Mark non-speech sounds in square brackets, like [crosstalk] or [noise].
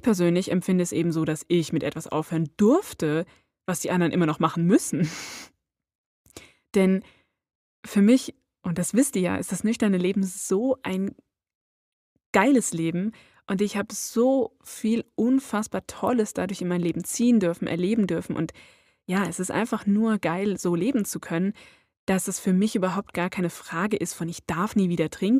persönlich empfinde es eben so, dass ich mit etwas aufhören durfte, was die anderen immer noch machen müssen. [laughs] Denn für mich, und das wisst ihr ja, ist das nüchterne Leben so ein geiles Leben und ich habe so viel unfassbar Tolles dadurch in mein Leben ziehen dürfen, erleben dürfen und ja, es ist einfach nur geil, so leben zu können, dass es für mich überhaupt gar keine Frage ist von ich darf nie wieder trinken.